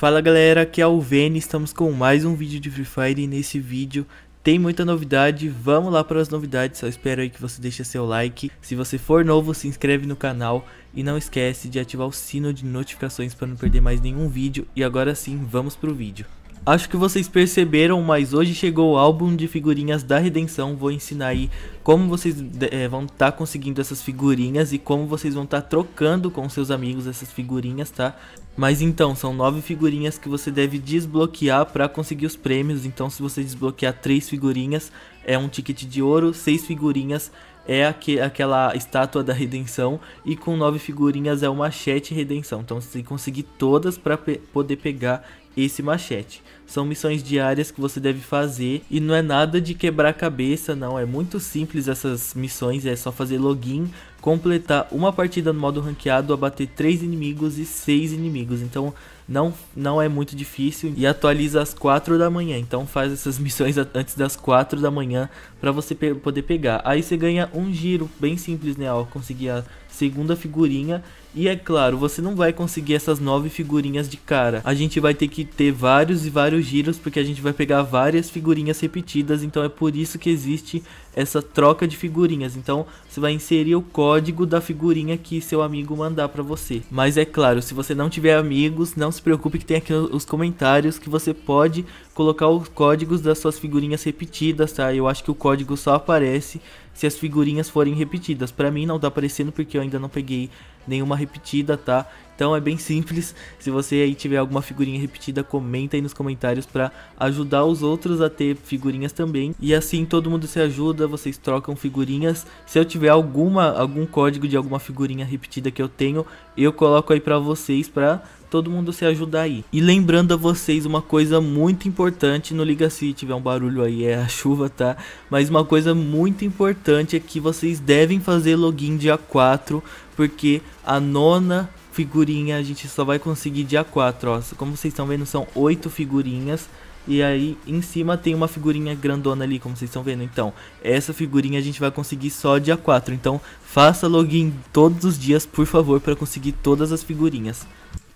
Fala galera, aqui é o Vene, estamos com mais um vídeo de Free Fire e nesse vídeo tem muita novidade, vamos lá para as novidades, só espero aí que você deixe seu like. Se você for novo, se inscreve no canal e não esquece de ativar o sino de notificações para não perder mais nenhum vídeo. E agora sim, vamos para o vídeo. Acho que vocês perceberam, mas hoje chegou o álbum de figurinhas da Redenção. Vou ensinar aí como vocês é, vão estar tá conseguindo essas figurinhas e como vocês vão estar tá trocando com seus amigos essas figurinhas, tá? Mas então, são nove figurinhas que você deve desbloquear para conseguir os prêmios. Então, se você desbloquear três figurinhas, é um ticket de ouro, seis figurinhas é aqu aquela estátua da redenção e com nove figurinhas é o machete redenção. Então você tem que conseguir todas para pe poder pegar esse machete. São missões diárias que você deve fazer e não é nada de quebrar cabeça, não. É muito simples essas missões, é só fazer login, completar uma partida no modo ranqueado, abater 3 inimigos e 6 inimigos. Então não, não é muito difícil e atualiza às 4 da manhã. Então faz essas missões antes das 4 da manhã para você pe poder pegar. Aí você ganha um giro, bem simples, né? Ao conseguir a segunda figurinha. E é claro, você não vai conseguir essas 9 figurinhas de cara. A gente vai ter que ter vários e vários vários giros, porque a gente vai pegar várias figurinhas repetidas, então é por isso que existe essa troca de figurinhas. Então você vai inserir o código da figurinha que seu amigo mandar para você. Mas é claro, se você não tiver amigos, não se preocupe que tem aqui os comentários que você pode colocar os códigos das suas figurinhas repetidas, tá? Eu acho que o código só aparece se as figurinhas forem repetidas. Para mim não tá aparecendo porque eu ainda não peguei nenhuma repetida, tá? Então é bem simples. Se você aí tiver alguma figurinha repetida, comenta aí nos comentários para ajudar os outros a ter figurinhas também. E assim todo mundo se ajuda, vocês trocam figurinhas. Se eu tiver alguma algum código de alguma figurinha repetida que eu tenho, eu coloco aí para vocês para todo mundo se ajudar aí. E lembrando a vocês uma coisa muito importante no Liga se tiver um barulho aí é a chuva, tá? Mas uma coisa muito importante é que vocês devem fazer login dia 4, porque a nona figurinha a gente só vai conseguir dia 4, ó. Como vocês estão vendo, são 8 figurinhas. E aí em cima tem uma figurinha grandona ali, como vocês estão vendo. Então, essa figurinha a gente vai conseguir só dia 4. Então, faça login todos os dias, por favor, para conseguir todas as figurinhas.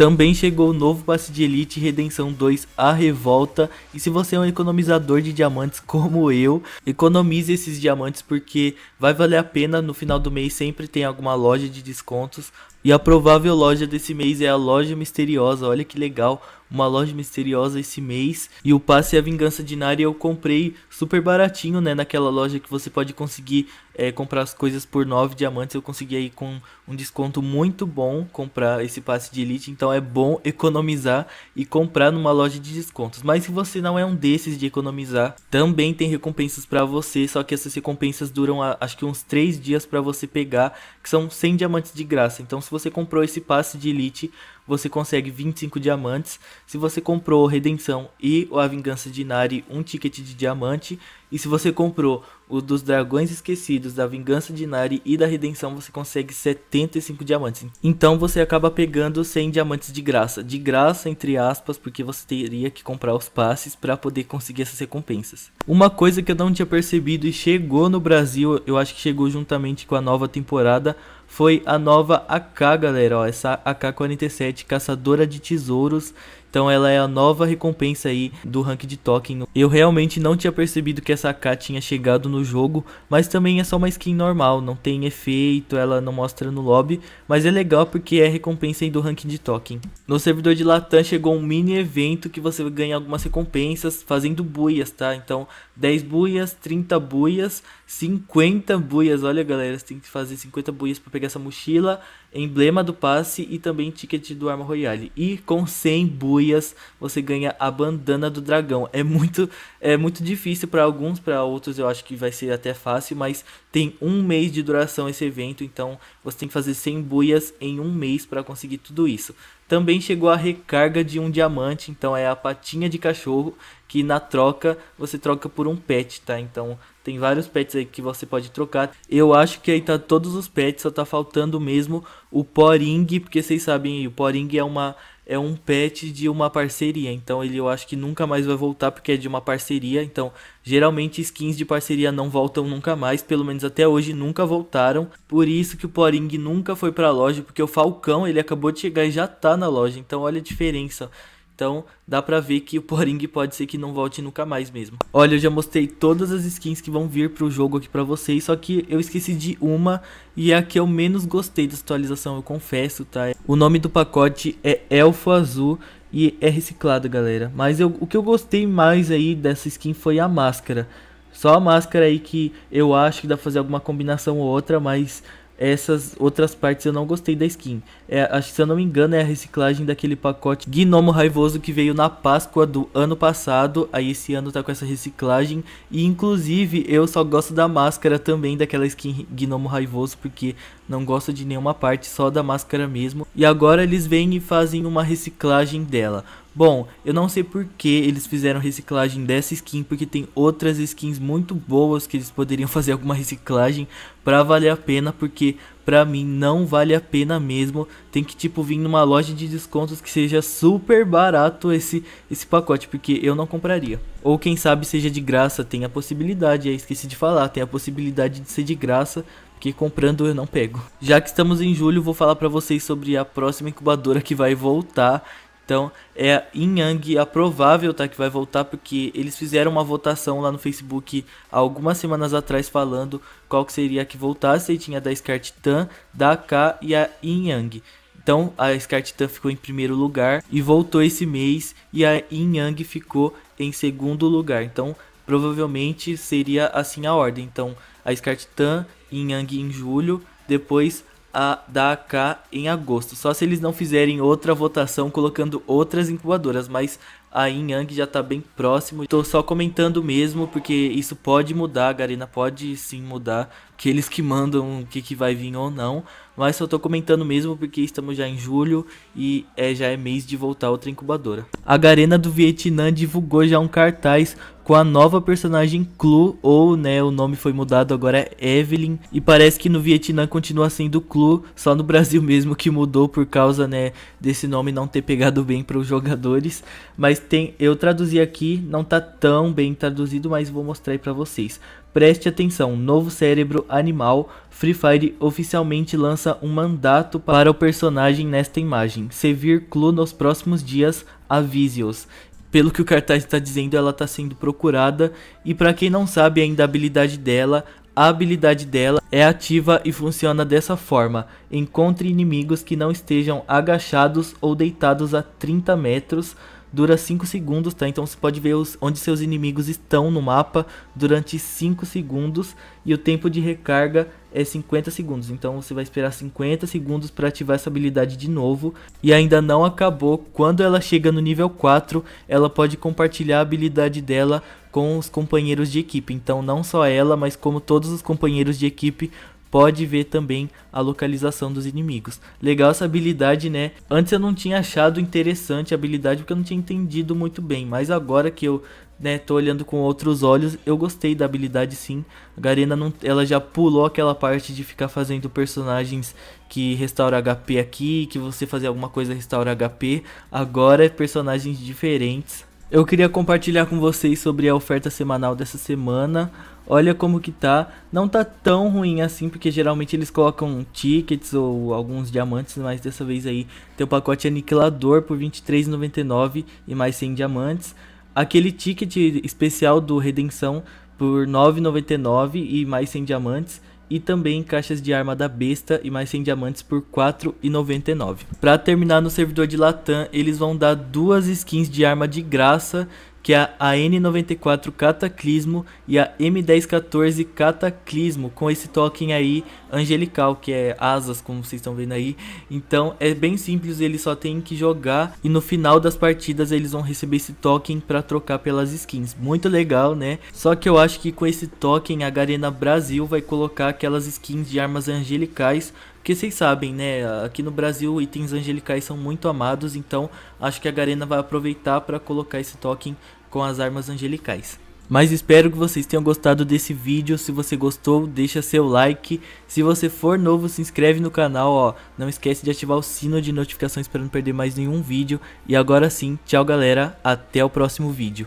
Também chegou o novo passe de Elite Redenção 2 A Revolta. E se você é um economizador de diamantes como eu, economize esses diamantes porque vai valer a pena. No final do mês sempre tem alguma loja de descontos. E a provável loja desse mês é a Loja Misteriosa. Olha que legal, uma loja misteriosa esse mês. E o passe A Vingança de Nari eu comprei super baratinho, né? Naquela loja que você pode conseguir é, comprar as coisas por 9 diamantes, eu consegui aí com um desconto muito bom comprar esse passe de elite. Então é bom economizar e comprar numa loja de descontos. Mas se você não é um desses de economizar, também tem recompensas para você. Só que essas recompensas duram a, acho que uns 3 dias para você pegar, que são 100 diamantes de graça. Então se você comprou esse passe de elite, você consegue 25 diamantes. Se você comprou Redenção e a Vingança de Nari, um ticket de diamante. E se você comprou o dos Dragões Esquecidos, da Vingança de Nari e da Redenção, você consegue 75 diamantes. Então você acaba pegando 100 diamantes de graça. De graça, entre aspas, porque você teria que comprar os passes para poder conseguir essas recompensas. Uma coisa que eu não tinha percebido e chegou no Brasil, eu acho que chegou juntamente com a nova temporada, foi a nova AK, galera, ó, essa AK-47, caçadora de tesouros, então ela é a nova recompensa aí do rank de token. Eu realmente não tinha percebido que essa AK tinha chegado no jogo, mas também é só uma skin normal, não tem efeito, ela não mostra no lobby, mas é legal porque é recompensa aí do rank de token. No servidor de Latam chegou um mini evento que você ganha algumas recompensas fazendo buias, tá? Então 10 buias, 30 buias, 50 buias. Olha, galera, você tem que fazer 50 buias para pegar essa mochila emblema do passe e também ticket do Arma Royale. E com 100 buias você ganha a bandana do dragão. É muito é muito difícil para alguns, para outros eu acho que vai ser até fácil, mas tem um mês de duração esse evento, então você tem que fazer 100 buias em um mês para conseguir tudo isso. Também chegou a recarga de um diamante, então é a patinha de cachorro que na troca você troca por um pet, tá? Então tem vários pets aí que você pode trocar. Eu acho que aí tá todos os pets, só tá faltando mesmo o Poring, porque vocês sabem, o Poring é uma é um pet de uma parceria, então ele eu acho que nunca mais vai voltar porque é de uma parceria, então geralmente skins de parceria não voltam nunca mais, pelo menos até hoje nunca voltaram. Por isso que o Poring nunca foi para a loja, porque o Falcão, ele acabou de chegar e já tá na loja. Então olha a diferença. Então dá pra ver que o Poring pode ser que não volte nunca mais mesmo. Olha, eu já mostrei todas as skins que vão vir pro jogo aqui pra vocês, só que eu esqueci de uma e é a que eu menos gostei dessa atualização, eu confesso, tá? O nome do pacote é Elfo Azul e é reciclado, galera. Mas eu, o que eu gostei mais aí dessa skin foi a máscara. Só a máscara aí que eu acho que dá pra fazer alguma combinação ou outra, mas essas outras partes eu não gostei da skin. É, acho que se eu não me engano é a reciclagem daquele pacote Gnomo Raivoso que veio na Páscoa do ano passado. Aí esse ano tá com essa reciclagem. E inclusive eu só gosto da máscara também daquela skin Gnomo Raivoso porque não gosto de nenhuma parte, só da máscara mesmo. E agora eles vêm e fazem uma reciclagem dela. Bom, eu não sei por que eles fizeram reciclagem dessa skin, porque tem outras skins muito boas que eles poderiam fazer alguma reciclagem para valer a pena, porque pra mim não vale a pena mesmo. Tem que tipo vir numa loja de descontos que seja super barato esse esse pacote, porque eu não compraria. Ou quem sabe seja de graça, tem a possibilidade, eu esqueci de falar, tem a possibilidade de ser de graça, porque comprando eu não pego. Já que estamos em julho, vou falar para vocês sobre a próxima incubadora que vai voltar então é Yin Yang a é provável tá, que vai voltar, porque eles fizeram uma votação lá no Facebook algumas semanas atrás falando qual que seria a que voltasse. E tinha da Scar Tan, da K e a Yin Yang. Então a Scar Tan ficou em primeiro lugar e voltou esse mês, e a Yin Yang ficou em segundo lugar. Então provavelmente seria assim a ordem. Então a Scar Tan, Yin Yang em julho, depois a DAK em agosto. Só se eles não fizerem outra votação colocando outras incubadoras, mas a Yin Yang já tá bem próximo. Tô só comentando mesmo, porque isso pode mudar, a Garena pode sim mudar, que eles que mandam o que, que vai vir ou não. Mas só tô comentando mesmo porque estamos já em julho e é, já é mês de voltar outra incubadora. A Garena do Vietnã divulgou já um cartaz com a nova personagem Clu, ou né, o nome foi mudado, agora é Evelyn. E parece que no Vietnã continua sendo Clu, só no Brasil mesmo que mudou por causa né, desse nome não ter pegado bem para os jogadores. Mas tem, eu traduzi aqui, não tá tão bem traduzido, mas vou mostrar aí vocês. Preste atenção, novo cérebro animal, Free Fire oficialmente lança um mandato para o personagem nesta imagem. Se vir clu nos próximos dias, avise-os pelo que o cartaz está dizendo, ela está sendo procurada. E para quem não sabe ainda a habilidade dela, a habilidade dela é ativa e funciona dessa forma: encontre inimigos que não estejam agachados ou deitados a 30 metros dura 5 segundos, tá? Então você pode ver os, onde seus inimigos estão no mapa durante 5 segundos e o tempo de recarga é 50 segundos. Então você vai esperar 50 segundos para ativar essa habilidade de novo. E ainda não acabou. Quando ela chega no nível 4, ela pode compartilhar a habilidade dela com os companheiros de equipe. Então não só ela, mas como todos os companheiros de equipe pode ver também a localização dos inimigos. Legal essa habilidade, né? Antes eu não tinha achado interessante a habilidade porque eu não tinha entendido muito bem, mas agora que eu né, tô olhando com outros olhos, eu gostei da habilidade sim. A Garena não, ela já pulou aquela parte de ficar fazendo personagens que restaura HP aqui, que você fazer alguma coisa restaura HP. Agora é personagens diferentes eu queria compartilhar com vocês sobre a oferta semanal dessa semana. Olha como que tá. Não tá tão ruim assim, porque geralmente eles colocam tickets ou alguns diamantes, mas dessa vez aí tem o pacote aniquilador por 23,99 e mais 100 diamantes. Aquele ticket especial do Redenção por 9,99 e mais 100 diamantes e também caixas de arma da besta e mais 100 diamantes por 4,99. Para terminar no servidor de Latam, eles vão dar duas skins de arma de graça que é a N94 Cataclismo e a M1014 Cataclismo, com esse token aí angelical, que é asas, como vocês estão vendo aí. Então é bem simples, eles só tem que jogar e no final das partidas eles vão receber esse token para trocar pelas skins. Muito legal, né? Só que eu acho que com esse token a Garena Brasil vai colocar aquelas skins de armas angelicais porque vocês sabem, né? Aqui no Brasil itens angelicais são muito amados, então acho que a Garena vai aproveitar para colocar esse token com as armas angelicais. Mas espero que vocês tenham gostado desse vídeo, se você gostou deixa seu like, se você for novo se inscreve no canal, ó, não esquece de ativar o sino de notificações para não perder mais nenhum vídeo. E agora sim, tchau galera, até o próximo vídeo.